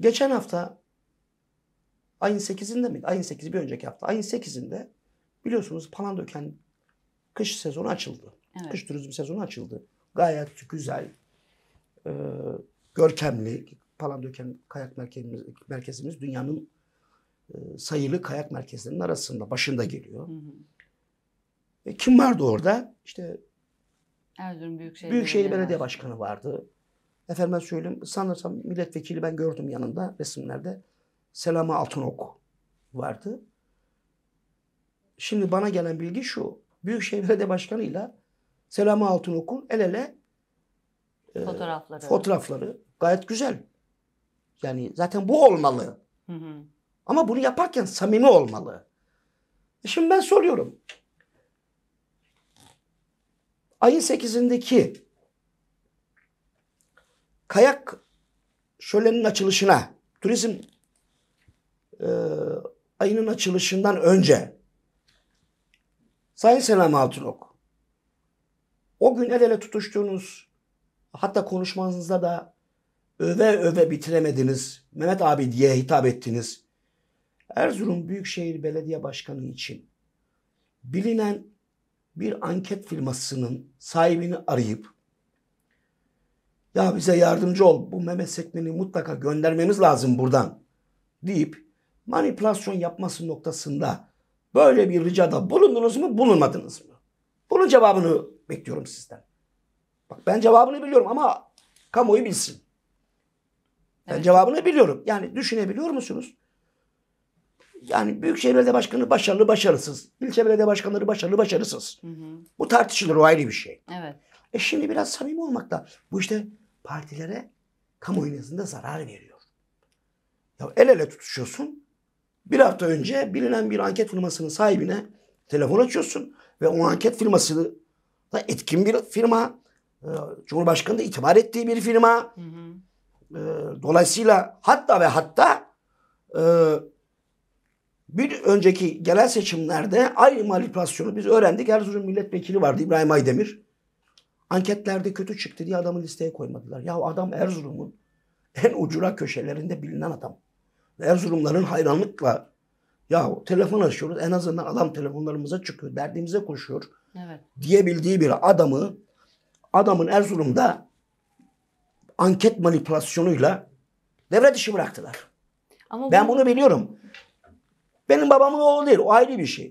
Geçen hafta ayın 8'inde mi? Ayın 8'i bir önceki hafta. Ayın 8'inde biliyorsunuz Palandöken kış sezonu açıldı. Evet. Kış turizm sezonu açıldı. Gayet güzel, e, görkemli. Palandöken kayak merkezimiz, merkezimiz dünyanın e, sayılı kayak merkezlerinin arasında, başında geliyor. Hı hı. E, kim vardı orada? İşte Erzurum Büyükşehir, Büyükşehir Belediye, Belediye Başkanı vardı. Efendim söyleyeyim sanırsam milletvekili ben gördüm yanında resimlerde. Selama Altınok vardı. Şimdi bana gelen bilgi şu. Büyükşehir Belediye Başkanı'yla Selama Altınok'un el ele e, fotoğrafları. gayet güzel. Yani zaten bu olmalı. Hı hı. Ama bunu yaparken samimi olmalı. E şimdi ben soruyorum. Ayın 8'indeki kayak şölenin açılışına, turizm e, ayının açılışından önce Sayın Selam Altınok o gün el ele tutuştuğunuz hatta konuşmanızda da öve öve bitiremediniz. Mehmet abi diye hitap ettiniz. Erzurum Büyükşehir Belediye Başkanı için bilinen bir anket firmasının sahibini arayıp ya bize yardımcı ol. Bu Mehmet Sekmen'i mutlaka göndermemiz lazım buradan deyip manipülasyon yapması noktasında böyle bir ricada bulundunuz mu bulunmadınız mı? Bunun cevabını bekliyorum sizden. Bak ben cevabını biliyorum ama kamuoyu bilsin. Ben evet. cevabını biliyorum. Yani düşünebiliyor musunuz? Yani Büyükşehir Belediye Başkanı başarılı başarısız. İlçe Belediye Başkanları başarılı başarısız. Hı hı. Bu tartışılır o ayrı bir şey. Evet. E şimdi biraz samimi olmakla. Bu işte partilere kamuoyu zarar veriyor. Ya el ele tutuşuyorsun. Bir hafta önce bilinen bir anket firmasının sahibine telefon açıyorsun ve o anket firması da etkin bir firma. E, Cumhurbaşkanı da itibar ettiği bir firma. Hı hı. E, dolayısıyla hatta ve hatta e, bir önceki genel seçimlerde aynı manipülasyonu biz öğrendik. Erzurum milletvekili vardı İbrahim Aydemir. Anketlerde kötü çıktı diye adamı listeye koymadılar. Ya adam Erzurum'un en ucura köşelerinde bilinen adam. Erzurumların hayranlıkla ya telefon açıyoruz en azından adam telefonlarımıza çıkıyor. Derdimize koşuyor. Evet. Diyebildiği bir adamı adamın Erzurum'da anket manipülasyonuyla devre dışı bıraktılar. Ama ben bunu biliyorum. Benim babamın oğlu değil. O ayrı bir şey.